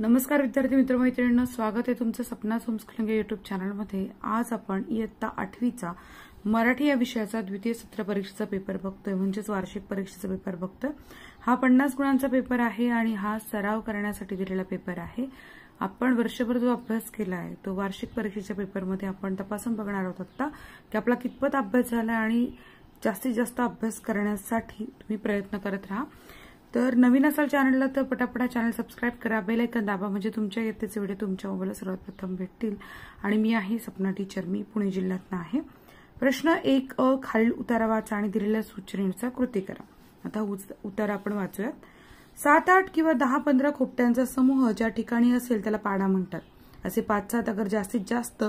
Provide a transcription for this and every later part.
नमस्कार विद्यार्थी मित्र मित्रमैत्रिणींना स्वागत आहे तुमचं सपना सोमस्कलिंगे युट्यूब चॅनलमध्ये आज आपण इयत्ता आठवीचा मराठी या विषयाचा द्वितीय सत्र परीक्षेचा पेपर बघतोय म्हणजेच वार्षिक परीक्षेचा पेपर बघतोय हा पन्नास गुणांचा पेपर आहे आणि हा सराव करण्यासाठी दिलेला पेपर आहे आपण वर्षभर जो अभ्यास केला आहे तो वार्षिक परीक्षेच्या पेपरमध्ये आपण तपासून बघणार आहोत आता की आपला कितपत अभ्यास झाला आणि जास्तीत जास्त अभ्यास करण्यासाठी तुम्ही प्रयत्न करत राहा तर नवीन असाल चॅनलला तर पटापटा चॅनल सबस्क्राईब करा बेल ऐकन दाबा म्हणजे तुमच्या येतेच व्हिडिओ तुमच्या मोबाईलला सर्वात प्रथम भेटतील आणि मी आहे सपना टीचर मी पुणे जिल्ह्यातनं आहे प्रश्न एक अ खालील उतारावाचा आणि दिलेल्या सूचनेचा कृती करा आता उतार आपण वाचूयात सात आठ किंवा दहा पंधरा खोपट्यांचा समूह ज्या ठिकाणी असेल त्याला पाडा म्हणतात असे पाच सात अगर जास्तीत जास्त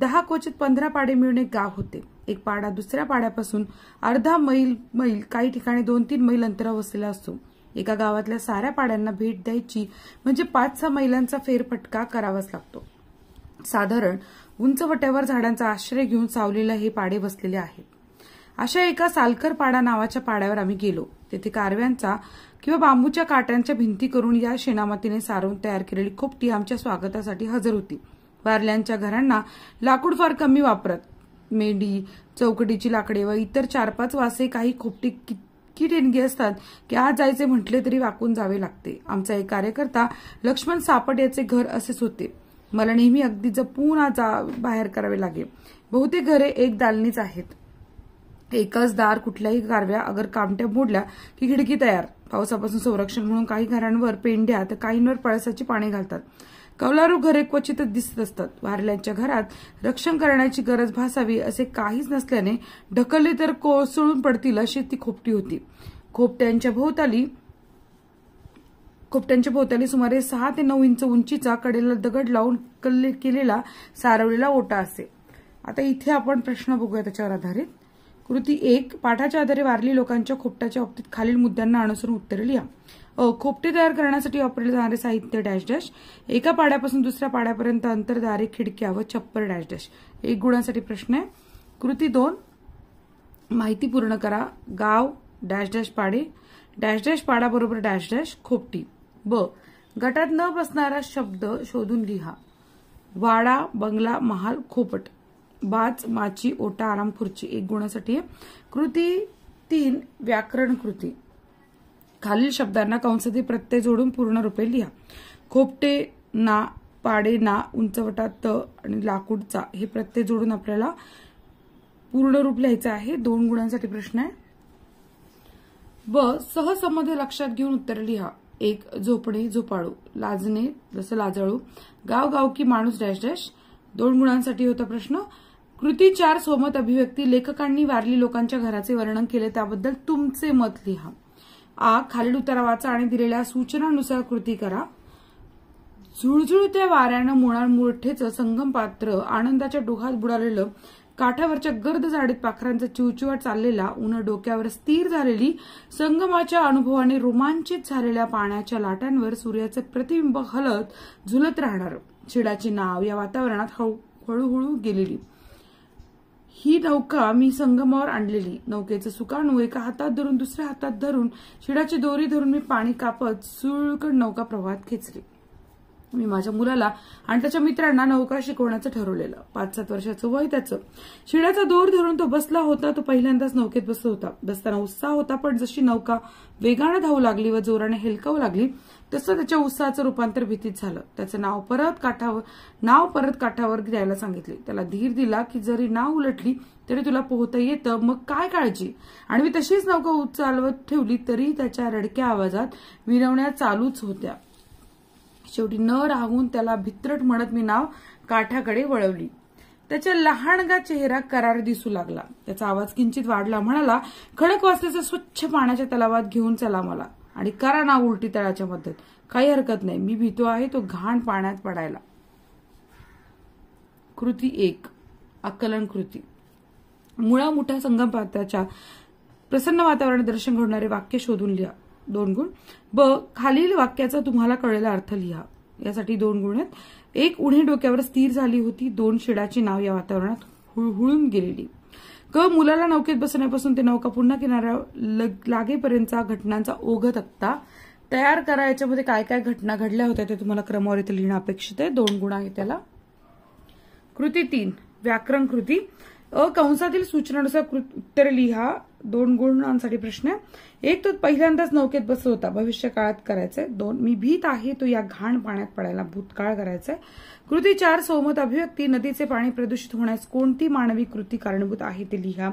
दहा क्वचित पंधरा पाडे मिळून एक गाव होते एक पाडा दुसऱ्या पाड्यापासून अर्धा मैल मैल काही ठिकाणी दोन तीन मैल अंतरावर असलेला असतो एका गावातल्या साऱ्या पाड्यांना भेट द्यायची म्हणजे पाच सहा महिलांचा फेरफटका करावाच लागतो साधारण उंचवट्यावर झाडांचा आश्रय घेऊन सावलीला हे पाडे बसलेले आहेत अशा एका सालकर पाडा नावाच्या पाड्यावर आम्ही गेलो तेथे कारव्यांचा किंवा बांबूच्या काट्यांच्या भिंती करून या शेणामातीने सारून तयार केलेली खोपटी आमच्या स्वागतासाठी हजर होती वारल्यांच्या घरांना लाकूड फार कमी वापरत मेंढी चौकटीची लाकडे व इतर चार पाच वासे काही खोपटी इतकी देणगी असतात की आज जायचे म्हटले तरी वाकून जावे लागते आमचा एक कार्यकर्ता लक्ष्मण सापट याचे घर असेच होते मला नेहमी अगदी जपून आज बाहेर करावे लागेल बहुतेक घरे एक दालनीच आहेत एकच दार कुठल्याही कारव्या अगर कामट्या मोडल्या की खिडकी तयार पावसापासून संरक्षण म्हणून काही घरांवर पेंढ्या तर काहींवर पळसाची पाणी घालतात कौलारू घरे क्वचितच दिसत असतात वारल्यांच्या घरात रक्षण करण्याची गरज भासावी असे काहीच नसल्याने ढकलले तर कोसळून पडतील अशी ती खोपटी होती खोपट्यांच्या भोवताली खोपट्यांच्या भोवताली सुमारे सहा ते नऊ इंच उंचीचा कडेला दगड लावून केलेला सारवलेला ओटा असे आता इथे आपण प्रश्न बघूया त्याच्यावर आधारित कृती एक पाठाच्या आधारे वारली लोकांच्या खोपट्याच्या बाबतीत खालील मुद्द्यांना अनुसरून उत्तरे लिहा खोपटे तयार करण्यासाठी वापरले जाणारे साहित्य डॅश डॅश एका पाड्यापासून दुसऱ्या पाड्यापर्यंत अंतर दारे खिडक्या व छप्पर डॅश डॅश एक गुणांसाठी प्रश्न आहे कृती दोन माहिती पूर्ण करा गाव डॅश डॅश पाडे डॅश डॅश पाडाबरोबर डॅश डॅश खोपटी ब गटात न बसणारा शब्द शोधून लिहा वाडा बंगला महाल खोपट बाच माची ओटा आराम खुर्ची एक गुणासाठी कृती तीन व्याकरण कृती खालील शब्दांना कंसती प्रत्यय जोडून पूर्ण रूपे लिहा खोपटे ना पाडे ना उंचवटा त आणि लाकूडचा हे प्रत्यय जोडून आपल्याला पूर्ण रूप लिहायचं आहे दोन गुणांसाठी प्रश्न आहे व सहसंबंध लक्षात घेऊन उत्तर लिहा एक झोपणे झोपाळू लाजणे जसं लाजाळू गाव गाव की माणूस डॅश डॅश दोन गुणांसाठी होता प्रश्न कृती चार सोमत अभिव्यक्ती लेखकांनी वारली लोकांच्या घराचे वर्णन केले त्याबद्दल तुमचे मत लिहा आ खालील उतारावाचा आणि दिलेल्या सूचनानुसार कृती करा झुळझुळत्या वाऱ्यानं मुळां मुळठेचं संगम पात्र आनंदाच्या डोहात बुडालेलं काठावरच्या गर्द झाडीत पाखरांचा चिवचिवट चाललेला उन डोक्यावर स्थिर झालेली संगमाच्या अनुभवाने रोमांचित झालेल्या पाण्याच्या लाटांवर सूर्याचे प्रतिबिंब हलत झुलत राहणार शिडाची नाव या वातावरणात हळूहळू गेलेली ही नौका मी संगमावर आणलेली नौकेचं सुकाणू एका हातात धरून दुसऱ्या हातात धरून शिडाची दोरी धरून मी पाणी कापत सुळकड नौका प्रवाहात खेचली मी माझ्या मुलाला आणि त्याच्या मित्रांना नौका शिकवण्याचं ठरवलेलं पाच सात वर्षाचं वय त्याचं शिड्याचा दोर धरून तो बसला होता तो पहिल्यांदाच नौकेत बसत होता बसताना उत्साह होता पण जशी नौका वेगानं धावू लागली व जोराने हेलकावू लागली तसं त्याच्या उत्साहाचं रूपांतर भीतीत झालं त्याचं नाव परत काठावर नाव परत काठावर द्यायला सांगितले त्याला धीर दिला की जरी नाव उलटली तरी तुला पोहता येतं मग काय काळजी आणि मी तशीच नौका उचालवत ठेवली तरी त्याच्या रडक्या आवाजात विरवण्या चालूच होत्या शेवटी न राहून त्याला भित्रट म्हणत मी नाव काठाकडे वळवली त्याच्या लहानगा चेहरा करार दिसू लागला त्याचा आवाज किंचित वाढला म्हणाला खडक स्वच्छ पाण्याच्या तलावात घेऊन चला मला आणि करा ना उलटी तळाच्या मदत काही हरकत नाही मी भीतो आहे तो घाण पाण्यात पडायला कृती एक आकलन कृती मुळा मोठ्या पात्राच्या प्रसन्न वातावरण दर्शन घडणारे वाक्य शोधून लिहा दोन गुण ब खालील वाक्याचा तुम्हाला कळलेला अर्थ लिहा यासाठी दोन गुण आहेत एक उन्हे डोक्यावर स्थिर झाली होती दोन शिडाची नाव या वातावरणात हुळहुळून गेलेली क मुलाला नौकेत बसण्यापासून ते नौका पुन्हा किनाऱ्या लागेपर्यंतचा घटनांचा ओघ तक्ता तयार करा याच्यामध्ये काय काय घटना घडल्या होत्या ते तुम्हाला क्रमवार इथे लिहिणं अपेक्षित आहे दोन गुण आहे त्याला कृती तीन व्याकरण कृती अ कंसातील सूचनानुसार उत्तर लिहा दोन गुणांसाठी प्रश्न एक तो पहिल्यांदाच नौकेत बसत होता भविष्य काळात करायचंय दोन मी भीत आहे तो या घाण पाण्यात पडायला भूतकाळ करायचंय कृती चार सोमत अभिव्यक्ती नदीचे पाणी प्रदूषित होण्यास कोणती मानवी कृती कारणीभूत आहे ते लिहा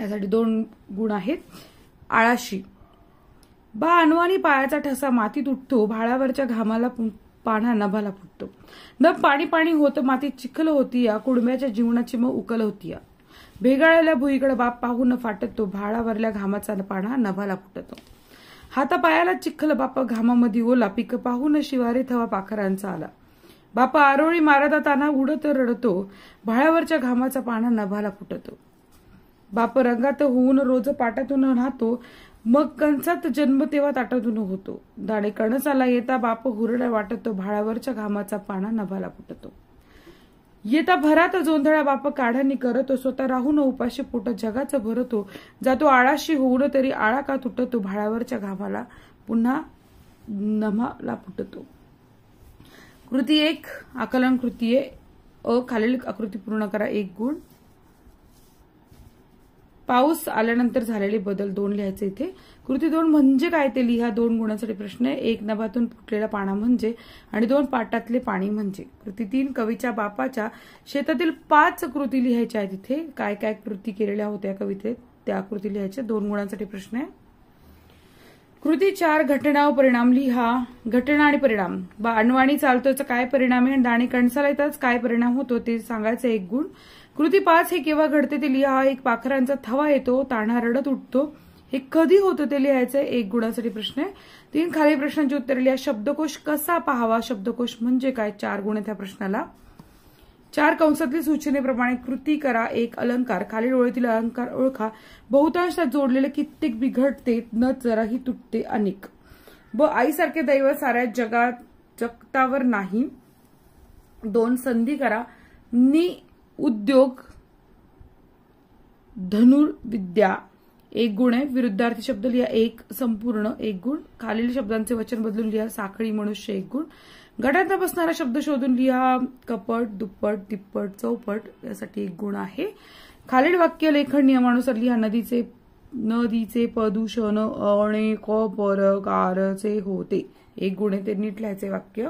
यासाठी दोन गुण आहेत आळाशी बा अनुवानी पायाचा ठसा मातीत उठतो भाळावरच्या घामाला पाना नभाला फुटतो नभ पाणी पाणी होतं माती चिखल होती या कुडम्याच्या जीवनाची मग उकल होती या भेगाळल्या भुईकडे बाप पाहून फाटत तो भाळावरल्या घामाचा पाना नभाला फुटतो हातापायाला चिखल बाप घामामध्ये ओला पिक पाहून शिवारे थवा पाखरांचा आला बाप आरोळी मारता ताना उडत रडतो भाळ्यावरच्या घामाचा पाना नभाला फुटतो बाप रंगात होऊन रोज पाटातून राहतो मग कंसात जन्म तेव्हा ताटतून होतो दाणे कणसाला येता बाप हुरडा वाटतो भाळावरच्या घामाचा पाना नभाला फुटतो येता भरात जोंधळा बाप काढानी करतो स्वतः राहून उपाशी पोट जगाचं भरतो जातो आळाशी होऊन तरी आळा का तुटतो भाळावरच्या घामाला पुन्हा नभाला फुटतो कृती एक आकलन कृती अ खालील आकृती पूर्ण करा एक गुण पाऊस आल्यानंतर झालेले बदल दोन लिहायचे इथे कृती दोन म्हणजे काय ते लिहा दोन गुणांसाठी प्रश्न आहे एक नभातून फुटलेला पाना म्हणजे आणि दोन पाटातले पाणी म्हणजे कृती तीन कवीच्या बापाच्या शेतातील पाच कृती लिहायच्या आहेत इथे काय काय कृती केलेल्या होत्या कवितेत त्या कृती लिहायच्या दोन गुणांसाठी प्रश्न आहे कृती चार व परिणाम लिहा घटना आणि परिणाम बा अणवाणी काय परिणाम आहे आणि कणसाला येताच काय परिणाम होतो ते सांगायचं एक गुण कृती पाच हे केव्हा घडते ते लिहा एक पाखरांचा थवा येतो ताणा रडत उठतो हे कधी होतं ते लिहायचं एक गुणासाठी प्रश्न आहे तीन खाली प्रश्नांची उत्तर लिहा शब्दकोश कसा पाहावा शब्दकोश म्हणजे काय चार गुण त्या प्रश्नाला चार कंसातील सूचनेप्रमाणे कृती करा एक अलंकार खालील ओळीतील अलंकार ओळखा बहुतांश जोडलेले कित्येक बिघडते न जराही तुटते अनेक ब आईसारखे दैव साऱ्या जगात जगतावर नाही दोन संधी करा नि उद्योग धनुर्विद्या एक गुण आहे विरुद्धार्थी शब्द लिहा एक संपूर्ण एक गुण खालील शब्दांचे वचन बदलून लिहा साखळी मनुष्य एक गुण गटातला बसणारा शब्द शोधून लिहा कपट दुप्पट तिप्पट चौपट यासाठी एक गुण आहे खालील वाक्य लेखन नियमानुसार लिहा नदीचे नदीचे प्रदूषण अणे कारचे होते एक गुण आहे ते नीट लिहायचे वाक्य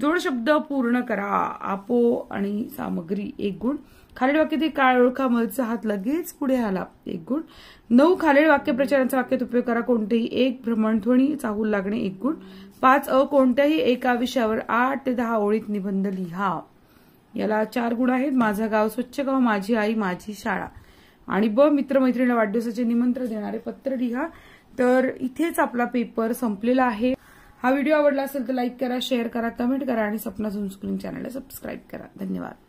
जोड शब्द पूर्ण करा आपो आणि सामग्री एक गुण खालील वाक्य ते काळ ओळखा मलचा हात लगेच पुढे आला एक गुण नऊ खालील वाक्य प्रचारांचा वाक्यात उपयोग करा कोणतेही एक भ्रमणध्वनी चाहूल लागणे एक गुण पाच अ कोणत्याही एका विषयावर आठ ते दहा ओळीत निबंध लिहा याला चार गुण आहेत माझा गाव स्वच्छ गाव माझी आई माझी शाळा आणि ब मित्रमैत्रिणीला वाढदिवसाचे निमंत्रण देणारे पत्र लिहा तर इथेच आपला पेपर संपलेला आहे हा व्हिडिओ आवडला असेल तर लाईक करा शेअर करा कमेंट करा आणि सपना झुमस्क्रीन चॅनलला सबस्क्राईब करा धन्यवाद